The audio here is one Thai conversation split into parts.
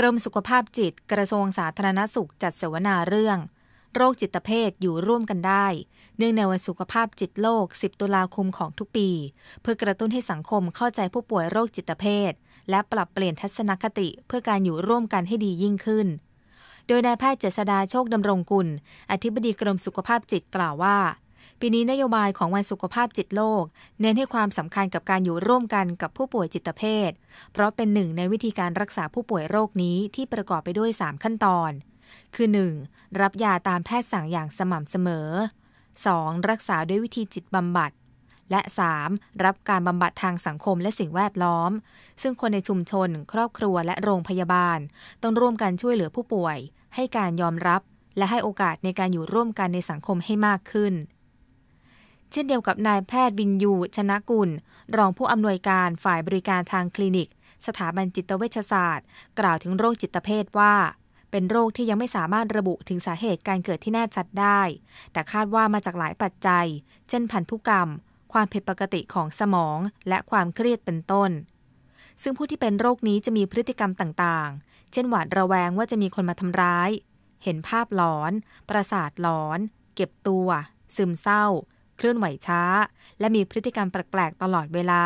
กรมสุขภาพจิตกระทรวงสาธารณสุขจัดเสวนาเรื่อง โรคจิตเภทอยู่ร่วมกันได้เนื่องในวันสุขภาพจิตโลก10ตุลาคมของทุกปี เพื่อกระตุ้นให้สังคมเข้าใจผู้ป่วยโรคจิตเภท และปรับเปลี่ยนทัศนคติเพื่อการอยู่ร่วมกันให้ดียิ่งขึ้น โดยนายแพทย์เจษดาโชคดำรงกุล อธิบดีกรมสุขภาพจิตกล่าวว่าปีนี้นโยบายของวันสุขภาพจิตโลก เน้นให้ความสำคัญกับการอยู่ร่วมกันกับผู้ป่วยจิตเภท เพราะเป็นหนึ่งในวิธีการรักษาผู้ป่วยโรคนี้ที่ประกอบไปด้วย 3 ขั้นตอน คือ 1. รับยาตามแพทย์สั่งอย่างสม่ำเสมอ 2. รักษาด้วยวิธีจิตบำบัดและ 3. รับการบำบัดทางสังคมและสิ่งแวดล้อม ซึ่งคนในชุมชน ครอบครัวและโรงพยาบาล ต้องร่วมกันช่วยเหลือผู้ป่วย ให้การยอมรับ และให้โอกาสในการอยู่ร่วมกันในสังคมให้มากขึ้นช่นเดียวกับนายแพทย์วินยูชนะกุลรองผู้อำนวยการฝ่ายบริการทางคลินิก สถาบันจิตเวชศาสตร์ กล่าวถึงโรคจิตเภทว่า เป็นโรคที่ยังไม่สามารถระบุถึงสาเหตุการเกิดที่แน่ชัดได้ แต่คาดว่ามาจากหลายปัจจัย เช่นพันธุกรรม ความผิดปกติของสมองและความเครียดเป็นต้น ซึ่งผู้ที่เป็นโรคนี้จะมีพฤติกรรมต่างๆ เช่นหวาดระแวงว่าจะมีคนมาทำร้าย เห็นภาพหลอน ประสาทหลอน เก็บตัว ซึมเศร้าเคลื่อนไหวช้า และมีพฤติกรรมแปลกๆ ตลอดเวลา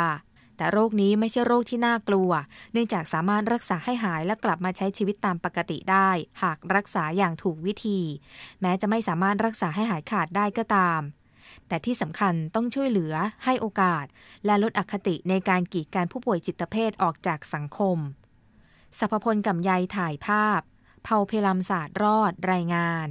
แต่โรคนี้ไม่ใช่โรคที่น่ากลัว เนื่องจากสามารถรักษาให้หายและกลับมาใช้ชีวิตตามปกติได้ หากรักษาอย่างถูกวิธี แม้จะไม่สามารถรักษาให้หายขาดได้ก็ตาม แต่ที่สำคัญต้องช่วยเหลือ ให้โอกาส และลดอคติในการกีดการผู้ป่วยจิตเภทออกจากสังคมสรรพพลกำไยถ่ายภาพเผาเพลัมศาสตร์รอดรายงาน